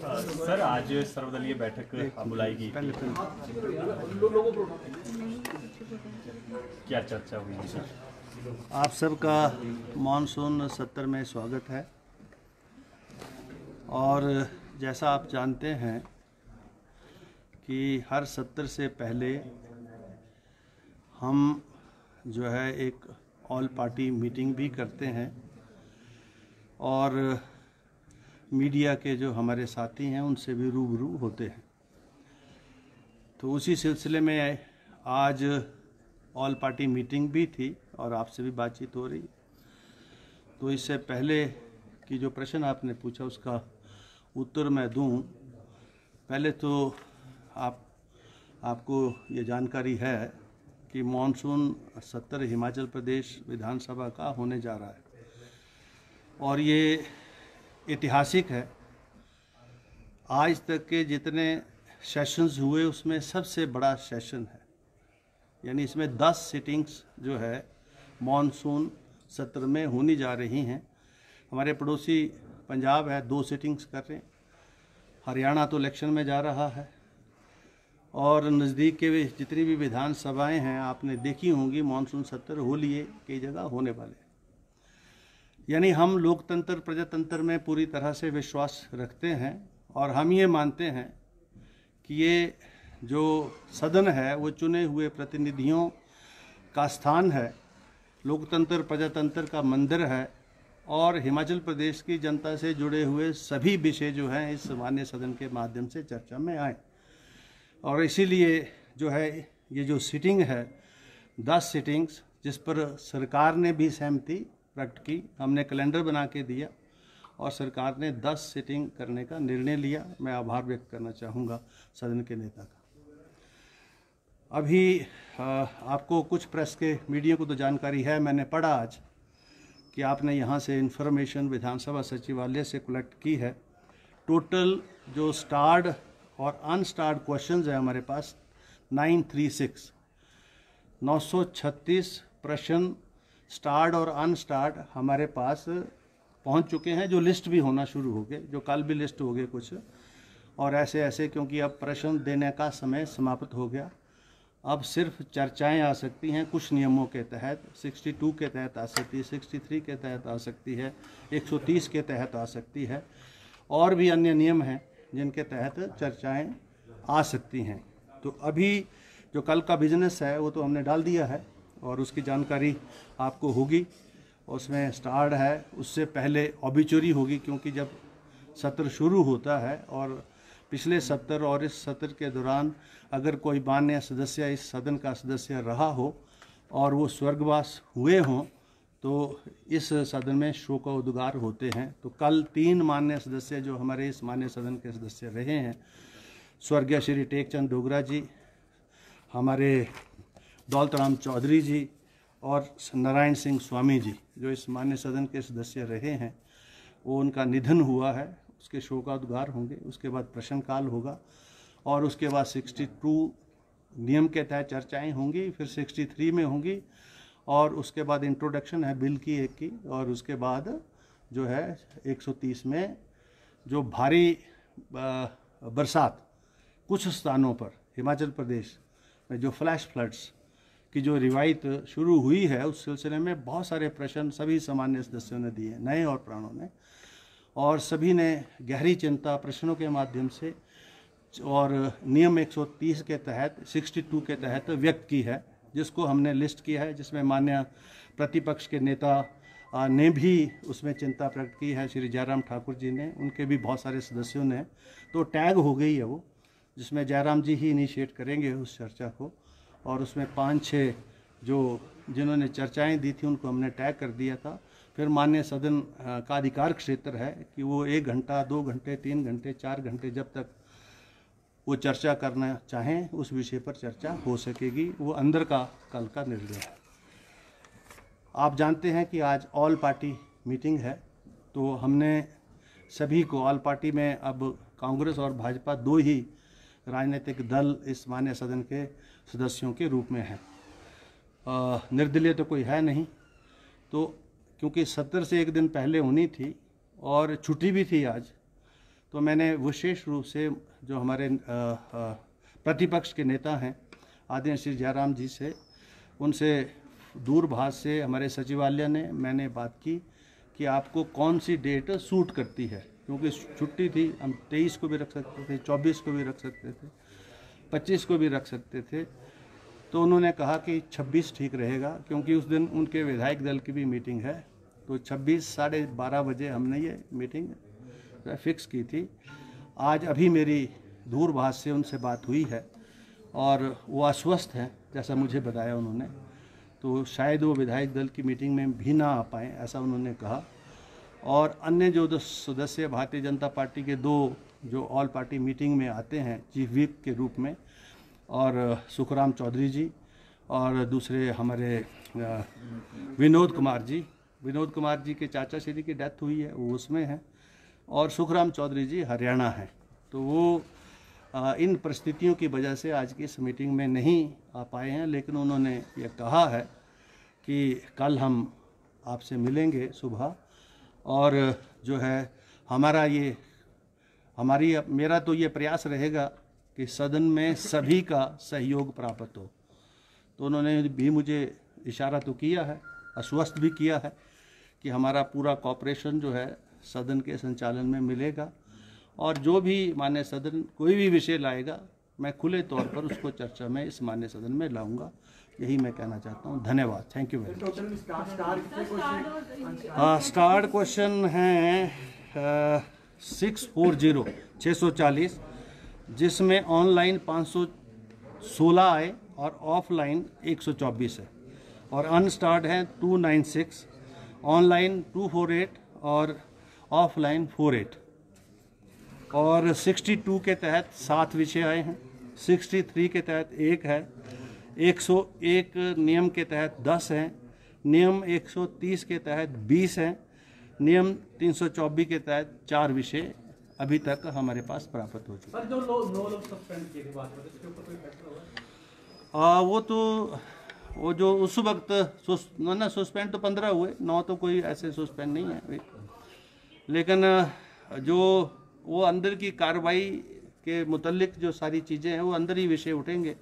sir आज सर्वदलीय बैठक बुलाई गई तो- क्या चर्चा हुई सर आप सबका मानसून सत्र में स्वागत है और जैसा आप जानते हैं कि हर सत्र से पहले हम जो है एक ऑल पार्टी मीटिंग भी करते हैं और मीडिया के जो हमारे साथी हैं उनसे भी रूबरू होते हैं तो उसी सिलसिले में आज ऑल पार्टी मीटिंग भी थी और आपसे भी बातचीत हो रही तो इससे पहले कि जो प्रश्न आपने पूछा उसका उत्तर मैं दूं पहले तो आप आपको ये जानकारी है कि मॉनसून सत्तर हिमाचल प्रदेश विधानसभा का होने जा रहा है और ये ऐतिहासिक है आज तक के जितने सेशंस हुए उसमें सबसे बड़ा सेशन है यानी इसमें दस सिटिंग्स जो है मॉनसून सत्र में होनी जा रही हैं हमारे पड़ोसी पंजाब है दो सिटिंग्स कर रहे हैं हरियाणा तो इलेक्शन में जा रहा है और नज़दीक के जितनी भी विधानसभाएं हैं आपने देखी होंगी मानसून सत्र हो लिए कई जगह होने वाले यानी हम लोकतंत्र प्रजातंत्र में पूरी तरह से विश्वास रखते हैं और हम ये मानते हैं कि ये जो सदन है वो चुने हुए प्रतिनिधियों का स्थान है लोकतंत्र प्रजातंत्र का मंदिर है और हिमाचल प्रदेश की जनता से जुड़े हुए सभी विषय जो हैं इस मान्य सदन के माध्यम से चर्चा में आए और इसीलिए जो है ये जो सिटिंग है दस सिटिंग्स जिस पर सरकार ने भी सहमति प्रकट की हमने कैलेंडर बना के दिया और सरकार ने 10 सिटिंग करने का निर्णय लिया मैं आभार व्यक्त करना चाहूँगा सदन के नेता का अभी आपको कुछ प्रेस के मीडिया को तो जानकारी है मैंने पढ़ा आज कि आपने यहाँ से इन्फॉर्मेशन विधानसभा सचिवालय से कलेक्ट की है टोटल जो स्टार्ड और अनस्टार्ड क्वेश्चंस है हमारे पास 936 936 प्रश्न स्टार्ट और अनस्टार्ट हमारे पास पहुंच चुके हैं जो लिस्ट भी होना शुरू हो गए जो कल भी लिस्ट हो गए कुछ और ऐसे ऐसे क्योंकि अब प्रश्न देने का समय समाप्त हो गया अब सिर्फ चर्चाएं आ सकती हैं कुछ नियमों के तहत 62 के तहत आ सकती है 63 के तहत आ सकती है 130 के तहत आ सकती है और भी अन्य नियम हैं जिनके तहत चर्चाएं आ सकती हैं तो अभी जो कल का बिजनेस है वो तो हमने डाल दिया है और उसकी जानकारी आपको होगी उसमें स्टार्ट है उससे पहले ऑबिचोरी होगी क्योंकि जब सत्र शुरू होता है और पिछले सत्र और इस सत्र के दौरान अगर कोई मान्य सदस्य इस सदन का सदस्य रहा हो और वो स्वर्गवास हुए हों तो इस सदन में शोक उद्गार होते हैं तो कल तीन मान्य सदस्य जो हमारे इस मान्य सदन के सदस्य रहे हैं स्वर्गीय श्री टेकचंद डोगरा जी हमारे दौलत राम चौधरी जी और नारायण सिंह स्वामी जी जो इस मान्य सदन के सदस्य रहे हैं वो उनका निधन हुआ है उसके शोकाद्गार होंगे उसके बाद प्रश्नकाल होगा और उसके बाद 62 नियम के तहत चर्चाएं होंगी फिर 63 में होंगी और उसके बाद इंट्रोडक्शन है बिल की एक की और उसके बाद जो है 130 में जो भारी बरसात कुछ स्थानों पर हिमाचल प्रदेश में जो फ्लैश फ्लड्स की जो रिवायत शुरू हुई है उस सिलसिले में बहुत सारे प्रश्न सभी सामान्य सदस्यों ने दिए नए और प्राणों ने और सभी ने गहरी चिंता प्रश्नों के माध्यम से और नियम 130 के तहत 62 के तहत व्यक्त की है जिसको हमने लिस्ट किया है जिसमें मान्य प्रतिपक्ष के नेता ने भी उसमें चिंता प्रकट की है श्री जयराम ठाकुर जी ने उनके भी बहुत सारे सदस्यों ने तो टैग हो गई है वो जिसमें जयराम जी ही इनिशिएट करेंगे उस चर्चा को और उसमें पाँच छः जो जिन्होंने चर्चाएं दी थी उनको हमने टैग कर दिया था फिर माननीय सदन का अधिकार क्षेत्र है कि वो एक घंटा दो घंटे तीन घंटे चार घंटे जब तक वो चर्चा करना चाहें उस विषय पर चर्चा हो सकेगी वो अंदर का कल का निर्णय है आप जानते हैं कि आज ऑल पार्टी मीटिंग है तो हमने सभी को ऑल पार्टी में अब कांग्रेस और भाजपा दो ही राजनीतिक दल इस मान्य सदन के सदस्यों के रूप में है निर्दलीय तो कोई है नहीं तो क्योंकि सत्र से एक दिन पहले होनी थी और छुट्टी भी थी आज तो मैंने विशेष रूप से जो हमारे प्रतिपक्ष के नेता हैं आदिन श्री जयराम जी से उनसे दूरभाष से हमारे सचिवालय ने मैंने बात की कि आपको कौन सी डेट सूट करती है क्योंकि छुट्टी थी हम तेईस को भी रख सकते थे चौबीस को भी रख सकते थे पच्चीस को भी रख सकते थे तो उन्होंने कहा कि छब्बीस ठीक रहेगा क्योंकि उस दिन उनके विधायक दल की भी मीटिंग है तो छब्बीस साढ़े बारह बजे हमने ये मीटिंग फिक्स की थी आज अभी मेरी दूरभाष से उनसे बात हुई है और वो अस्वस्थ हैं जैसा मुझे बताया उन्होंने तो शायद वो विधायक दल की मीटिंग में भी ना आ पाएँ ऐसा उन्होंने कहा और अन्य जो सदस्य भारतीय जनता पार्टी के दो जो ऑल पार्टी मीटिंग में आते हैं चीफ व्हीप के रूप में और सुखराम चौधरी जी और दूसरे हमारे विनोद कुमार जी विनोद कुमार जी के चाचा श्री की डेथ हुई है वो उसमें हैं और सुखराम चौधरी जी हरियाणा हैं तो वो इन परिस्थितियों की वजह से आज की इस मीटिंग में नहीं आ पाए हैं लेकिन उन्होंने ये कहा है कि कल हम आपसे मिलेंगे सुबह और जो है हमारा ये हमारी मेरा तो ये प्रयास रहेगा कि सदन में सभी का सहयोग प्राप्त हो तो उन्होंने भी मुझे इशारा तो किया है आश्वस्त भी किया है कि हमारा पूरा कॉपरेशन जो है सदन के संचालन में मिलेगा और जो भी मान्य सदन कोई भी विषय लाएगा मैं खुले तौर पर उसको चर्चा में इस मान्य सदन में लाऊंगा यही मैं कहना चाहता हूँ धन्यवाद थैंक यू वेरी हाँ स्टार्ट क्वेश्चन हैं सिक्स फोर जीरो छः सौ चालीस जिसमें ऑनलाइन पाँच सौ सोलह आए और ऑफलाइन एक सौ चौबीस है और अनस्टार्ट है two nine six online two four eight और ऑफलाइन फोर एट और सिक्सटी टू के तहत सात विषय आए हैं सिक्सटी थ्री के तहत एक है 101 नियम के तहत 10 हैं नियम 130 के तहत 20 हैं नियम 324 के तहत चार विषय अभी तक हमारे पास प्राप्त हो चुके हैं तो वो तो वो जो उस वक्त ना सस्पेंड तो पंद्रह हुए नौ तो कोई ऐसे सस्पेंड नहीं है लेकिन जो वो अंदर की कार्रवाई के मुतलक जो सारी चीज़ें हैं वो अंदर ही विषय उठेंगे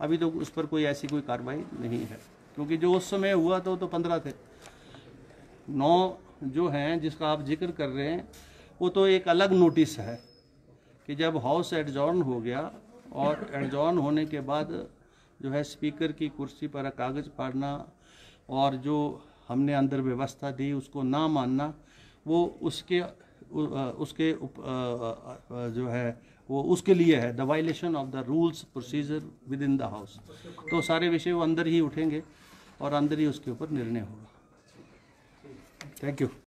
अभी तो उस पर कोई ऐसी कोई कार्रवाई नहीं है क्योंकि जो उस समय हुआ तो तो पंद्रह थे नौ जो हैं जिसका आप जिक्र कर रहे हैं वो तो एक अलग नोटिस है कि जब हाउस एडजॉर्न हो गया और एडजॉर्न होने के बाद जो है स्पीकर की कुर्सी पर कागज़ फाड़ना और जो हमने अंदर व्यवस्था दी उसको ना मानना वो उसके उसके उप, जो है वो उसके लिए है the violation of the rules procedure within the house तो सारे विषय वो अंदर ही उठेंगे और अंदर ही उसके ऊपर निर्णय होगा थैंक यू